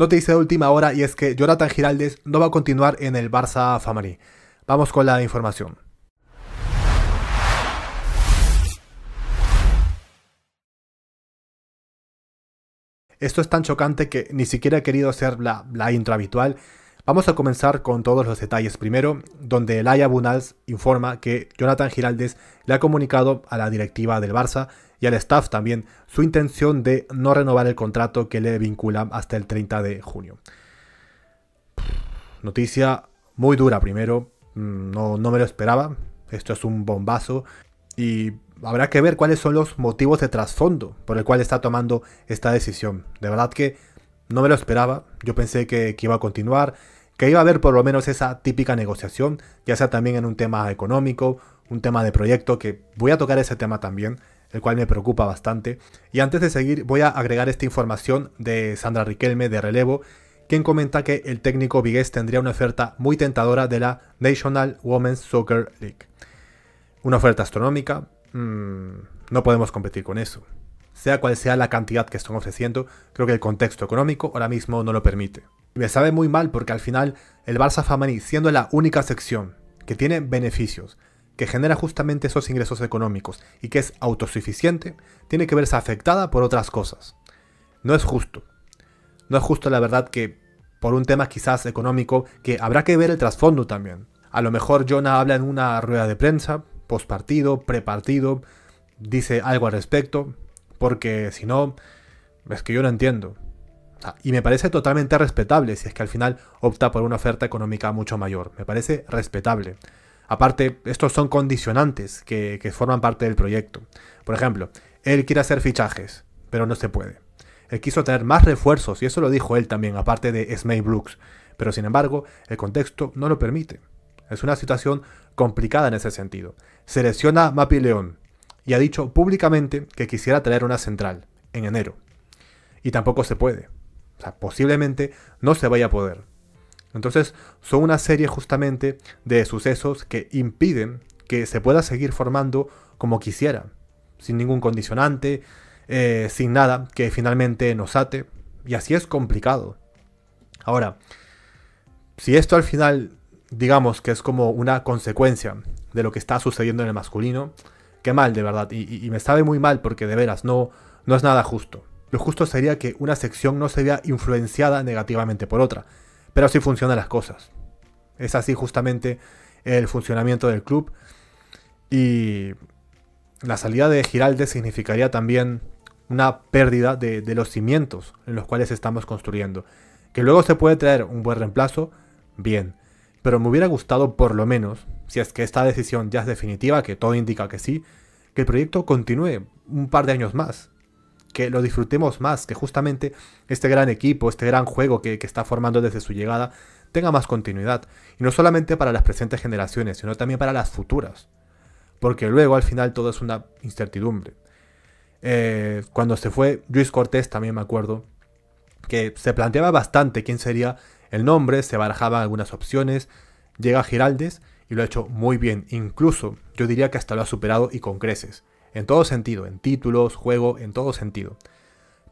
Noticia de última hora y es que Jonathan Giraldes no va a continuar en el Barça Famari. Vamos con la información. Esto es tan chocante que ni siquiera he querido hacer la, la intro habitual Vamos a comenzar con todos los detalles primero, donde Laia Bunals informa que Jonathan Giraldes le ha comunicado a la directiva del Barça y al staff también su intención de no renovar el contrato que le vincula hasta el 30 de junio. Noticia muy dura primero, mm, no, no me lo esperaba, esto es un bombazo y habrá que ver cuáles son los motivos de trasfondo por el cual está tomando esta decisión. De verdad que no me lo esperaba, yo pensé que, iba a continuar, que iba a haber por lo menos esa típica negociación, ya sea también en un tema económico, un tema de proyecto, que voy a tocar ese tema también, el cual me preocupa bastante. Y antes de seguir, voy a agregar esta información de Sandra Riquelme de Relevo, quien comenta que el técnico Vigués tendría una oferta muy tentadora de la National Women's Soccer League. Una oferta astronómica, mm, no podemos competir con eso sea cual sea la cantidad que están ofreciendo, creo que el contexto económico ahora mismo no lo permite. Me sabe muy mal porque al final el Barça Famani, siendo la única sección que tiene beneficios, que genera justamente esos ingresos económicos y que es autosuficiente, tiene que verse afectada por otras cosas. No es justo. No es justo la verdad que por un tema quizás económico que habrá que ver el trasfondo también. A lo mejor Jonah habla en una rueda de prensa, post prepartido, dice algo al respecto, porque si no, es que yo no entiendo. Y me parece totalmente respetable si es que al final opta por una oferta económica mucho mayor. Me parece respetable. Aparte, estos son condicionantes que, forman parte del proyecto. Por ejemplo, él quiere hacer fichajes, pero no se puede. Él quiso tener más refuerzos, y eso lo dijo él también, aparte de Smay Brooks. Pero sin embargo, el contexto no lo permite. Es una situación complicada en ese sentido. Selecciona Mapileón León y ha dicho públicamente que quisiera traer una central en enero. Y tampoco se puede. O sea, posiblemente no se vaya a poder. Entonces, son una serie justamente de sucesos que impiden que se pueda seguir formando como quisiera, sin ningún condicionante, eh, sin nada que finalmente nos ate. Y así es complicado. Ahora, si esto al final, digamos que es como una consecuencia de lo que está sucediendo en el masculino, Qué mal, de verdad. Y, me sabe muy mal porque de veras no, no es nada justo. Lo justo sería que una sección no se vea influenciada negativamente por otra. Pero así funcionan las cosas. Es así justamente el funcionamiento del club. Y la salida de Giralde significaría también una pérdida de, de, los cimientos en los cuales estamos construyendo. Que luego se puede traer un buen reemplazo, bien. Pero me hubiera gustado por lo menos si es que esta decisión ya es definitiva, que todo indica que sí, que el proyecto continúe un par de años más, que lo disfrutemos más, que justamente este gran equipo, este gran juego que, está formando desde su llegada, tenga más continuidad. Y no solamente para las presentes generaciones, sino también para las futuras. Porque luego al final todo es una incertidumbre. Eh, cuando se fue Luis Cortés, también me acuerdo, que se planteaba bastante quién sería el nombre, se barajaban algunas opciones, llega Giraldes y lo ha hecho muy bien, incluso yo diría que hasta lo ha superado y con creces, en todo sentido, en títulos, juego, en todo sentido.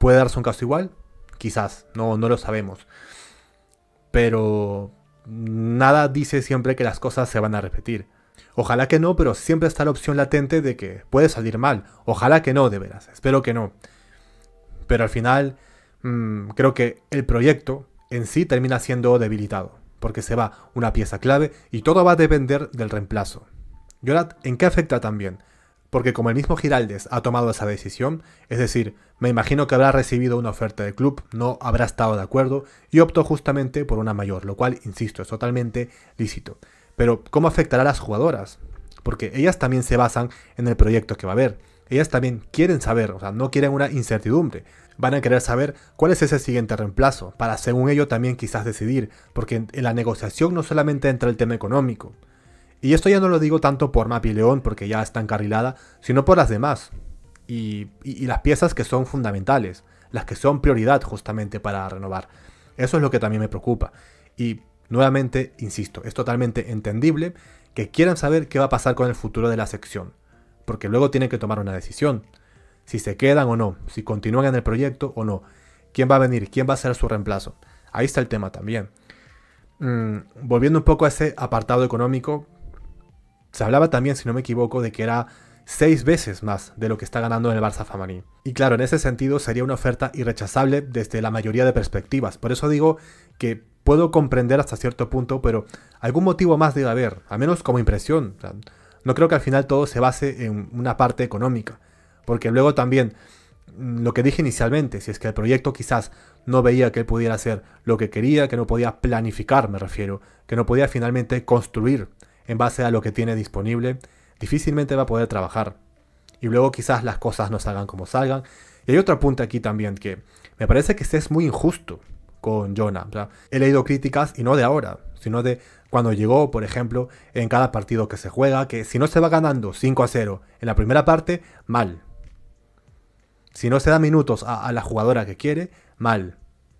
¿Puede darse un caso igual? Quizás, no, no lo sabemos. Pero nada dice siempre que las cosas se van a repetir. Ojalá que no, pero siempre está la opción latente de que puede salir mal. Ojalá que no, de veras. Espero que no. Pero al final, mm, creo que el proyecto en sí termina siendo debilitado porque se va una pieza clave y todo va a depender del reemplazo. ahora, ¿en qué afecta también? Porque como el mismo Giraldes ha tomado esa decisión, es decir, me imagino que habrá recibido una oferta del club, no habrá estado de acuerdo y optó justamente por una mayor, lo cual, insisto, es totalmente lícito. Pero, ¿cómo afectará a las jugadoras? Porque ellas también se basan en el proyecto que va a haber ellas también quieren saber, o sea, no quieren una incertidumbre. Van a querer saber cuál es ese siguiente reemplazo, para según ello también quizás decidir, porque en, la negociación no solamente entra el tema económico. Y esto ya no lo digo tanto por Mapi León, porque ya está encarrilada, sino por las demás. y las piezas que son fundamentales, las que son prioridad justamente para renovar. Eso es lo que también me preocupa. Y nuevamente, insisto, es totalmente entendible que quieran saber qué va a pasar con el futuro de la sección porque luego tienen que tomar una decisión. Si se quedan o no, si continúan en el proyecto o no, quién va a venir, quién va a ser su reemplazo. Ahí está el tema también. Mm, volviendo un poco a ese apartado económico, se hablaba también, si no me equivoco, de que era seis veces más de lo que está ganando en el Barça Family. Y claro, en ese sentido sería una oferta irrechazable desde la mayoría de perspectivas. Por eso digo que puedo comprender hasta cierto punto, pero algún motivo más debe haber, al menos como impresión. No creo que al final todo se base en una parte económica, porque luego también mm, lo que dije inicialmente, si es que el proyecto quizás no veía que él pudiera hacer lo que quería, que no podía planificar, me refiero, que no podía finalmente construir en base a lo que tiene disponible, difícilmente va a poder trabajar. Y luego quizás las cosas no salgan como salgan. Y hay otro punto aquí también que me parece que este es muy injusto con Jonah. he leído críticas y no de ahora, sino de cuando llegó, por ejemplo, en cada partido que se juega, que si no se va ganando 5 a 0 en la primera parte, mal. Si no se da minutos a, la jugadora que quiere, mal.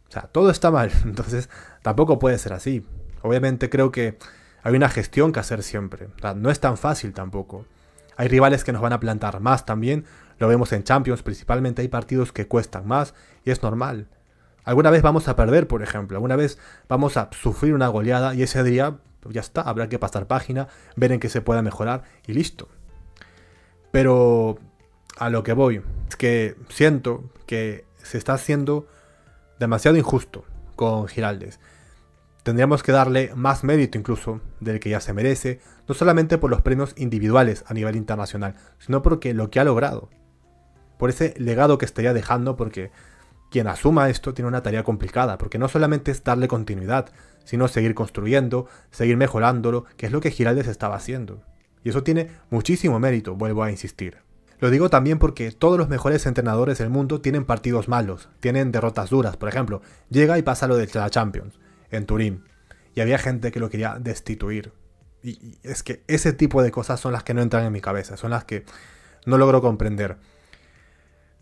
O sea, todo está mal. Entonces, tampoco puede ser así. Obviamente creo que hay una gestión que hacer siempre. O sea, no es tan fácil tampoco. Hay rivales que nos van a plantar más también. Lo vemos en Champions, principalmente hay partidos que cuestan más y es normal. Alguna vez vamos a perder, por ejemplo, alguna vez vamos a sufrir una goleada y ese día pues ya está, habrá que pasar página, ver en qué se pueda mejorar y listo. Pero a lo que voy, es que siento que se está haciendo demasiado injusto con Giraldes. Tendríamos que darle más mérito incluso del que ya se merece, no solamente por los premios individuales a nivel internacional, sino porque lo que ha logrado, por ese legado que estaría dejando, porque quien asuma esto tiene una tarea complicada, porque no solamente es darle continuidad, sino seguir construyendo, seguir mejorándolo, que es lo que Giraldes estaba haciendo. Y eso tiene muchísimo mérito, vuelvo a insistir. Lo digo también porque todos los mejores entrenadores del mundo tienen partidos malos, tienen derrotas duras, por ejemplo, llega y pasa lo de la Champions, en Turín, y había gente que lo quería destituir. Y es que ese tipo de cosas son las que no entran en mi cabeza, son las que no logro comprender.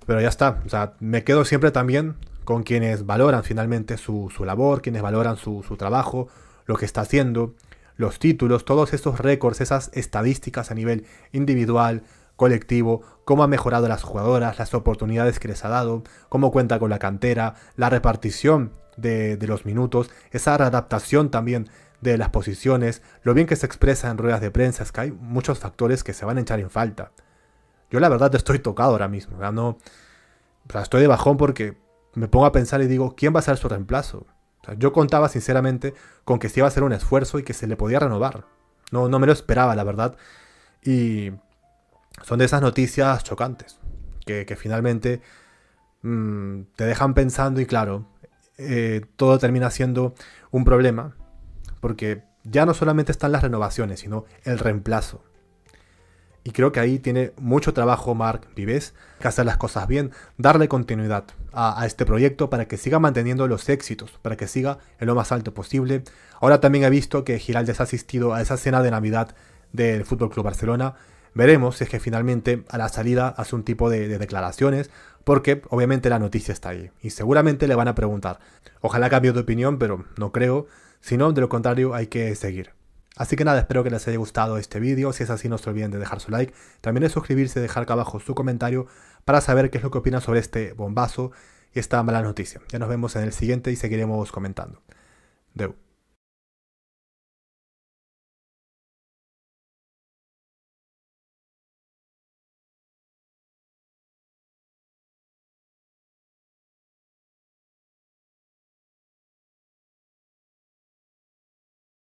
Pero ya está, o sea, me quedo siempre también con quienes valoran finalmente su, labor, quienes valoran su, trabajo, lo que está haciendo, los títulos, todos esos récords, esas estadísticas a nivel individual, colectivo, cómo ha mejorado las jugadoras, las oportunidades que les ha dado, cómo cuenta con la cantera, la repartición de, de, los minutos, esa readaptación también de las posiciones, lo bien que se expresa en ruedas de prensa, es que hay muchos factores que se van a echar en falta. Yo la verdad estoy tocado ahora mismo. No, estoy de bajón porque me pongo a pensar y digo, ¿quién va a ser su reemplazo? yo contaba sinceramente con que se iba a ser un esfuerzo y que se le podía renovar. No, no me lo esperaba, la verdad. Y son de esas noticias chocantes que, finalmente mm, te dejan pensando y claro, eh, todo termina siendo un problema porque ya no solamente están las renovaciones, sino el reemplazo. Y creo que ahí tiene mucho trabajo Mark Vives, que hacer las cosas bien, darle continuidad a, este proyecto para que siga manteniendo los éxitos, para que siga en lo más alto posible. Ahora también he visto que Giraldes ha asistido a esa cena de Navidad del Fútbol Club Barcelona. Veremos si es que finalmente a la salida hace un tipo de, declaraciones, porque obviamente la noticia está ahí y seguramente le van a preguntar. Ojalá cambie de opinión, pero no creo, si no, de lo contrario hay que seguir. Así que nada, espero que les haya gustado este vídeo, si es así no se olviden de dejar su like, también de suscribirse y dejar acá abajo su comentario para saber qué es lo que opinan sobre este bombazo y esta mala noticia. Ya nos vemos en el siguiente y seguiremos comentando. Deu.